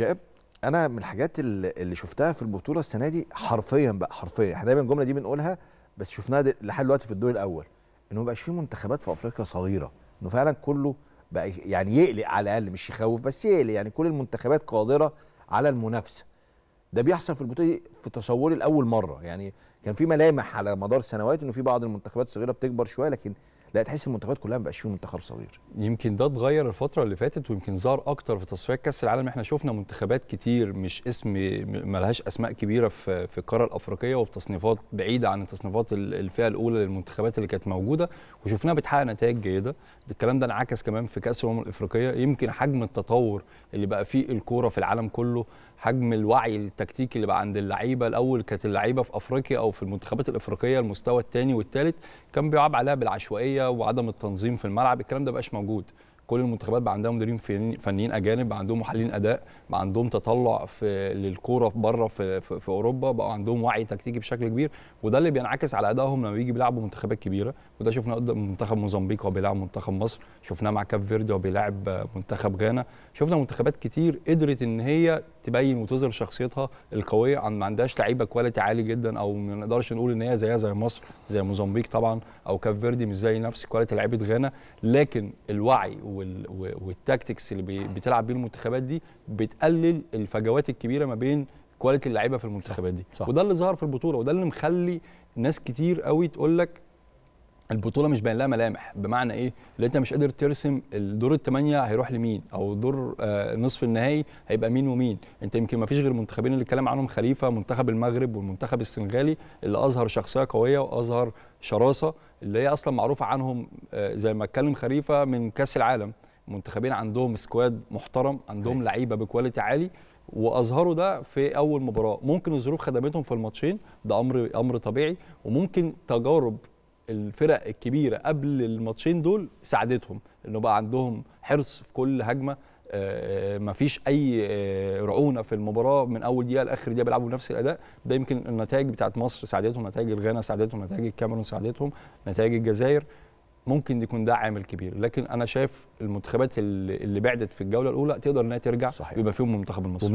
شاب انا من الحاجات اللي شفتها في البطوله السنه دي حرفيا بقى حرفيا احنا دايما الجمله دي بنقولها بس شفناها لحد دلوقتي في الدور الاول انه ما بقاش في منتخبات في افريقيا صغيره انه فعلا كله بقى يعني يقلق على الاقل مش يخوف بس يقلق يعني كل المنتخبات قادره على المنافسه ده بيحصل في البطوله دي في تصوري لاول مره يعني كان في ملامح على مدار السنوات انه في بعض المنتخبات الصغيره بتكبر شويه لكن لا تحس المنتخبات كلها ما بقاش فيه منتخب صغير يمكن ده اتغير الفتره اللي فاتت ويمكن ظهر اكتر في تصفيات كاس العالم احنا شفنا منتخبات كتير مش اسم ملهاش اسماء كبيره في في القاره الافريقيه وفي تصنيفات بعيده عن التصنيفات الفئه الاولى للمنتخبات اللي كانت موجوده وشفناها بتحقق نتائج جيده الكلام ده انعكس كمان في كاس الامم الافريقيه يمكن حجم التطور اللي بقى فيه الكوره في العالم كله حجم الوعي التكتيكي اللي بقى عند اللعيبه الاول كانت اللعيبه في افريقيا او في المنتخبات الافريقيه المستوى الثاني والثالث كان بيعاب عليها بالعشوائيه وعدم التنظيم في الملعب الكلام ده بقاش موجود كل المنتخبات بقى عندها مديرين فنيين اجانب بقى عندهم محللين اداء بقى عندهم تطلع في للكوره في بره في, في, في اوروبا بقى عندهم وعي تكتيكي بشكل كبير وده اللي بينعكس على ادائهم لما بيجي بيلعبوا منتخبات كبيره وده شفناه قدام منتخب موزمبيق وهو بيلعب منتخب مصر شفناه مع كاب فيردي وهو بيلعب منتخب غانا شفنا منتخبات كتير قدرت ان هي تبين وتظهر شخصيتها القويه عن ما عندهاش لعيبه كواليتي عالي جدا او ما نقدرش نقول ان هي زيها زي مصر زي موزمبيق طبعا او كاب فيردي مش زي نفس كواليتي لعيبه غانا لكن الوعي والتاكتكس اللي بتلعب بيه المنتخبات دي بتقلل الفجوات الكبيره ما بين كواليتي اللعيبه في المنتخبات دي صح. وده اللي ظهر في البطوله وده اللي مخلي ناس كتير قوي تقول لك البطوله مش باين لها ملامح بمعنى ايه اللي انت مش قادر ترسم الدور الثمانيه هيروح لمين او دور آه نصف النهائي هيبقى مين ومين انت يمكن ما فيش غير منتخبين اللي اتكلم عنهم خليفه منتخب المغرب والمنتخب السنغالي اللي اظهر شخصيه قويه واظهر شراسه اللي هي اصلا معروفه عنهم آه زي ما اتكلم خليفه من كاس العالم منتخبين عندهم سكواد محترم عندهم أيوة. لعيبه بكواليتي عالي واظهروا ده في اول مباراه ممكن الظروف خدمتهم في الماتشين ده امر امر طبيعي وممكن تجارب الفرق الكبيره قبل الماتشين دول ساعدتهم انه بقى عندهم حرص في كل هجمه آه، مفيش اي آه، رعونه في المباراه من اول دقيقه لاخر دقيقه بيلعبوا بنفس الاداء ده يمكن النتائج بتاعه مصر ساعدتهم نتائج الغانا ساعدتهم نتائج الكاميرون ساعدتهم نتائج الجزائر ممكن يكون ده عامل كبير لكن انا شايف المنتخبات اللي بعدت في الجوله الاولى تقدر انها ترجع صحيح. يبقى فيهم المنتخب المصري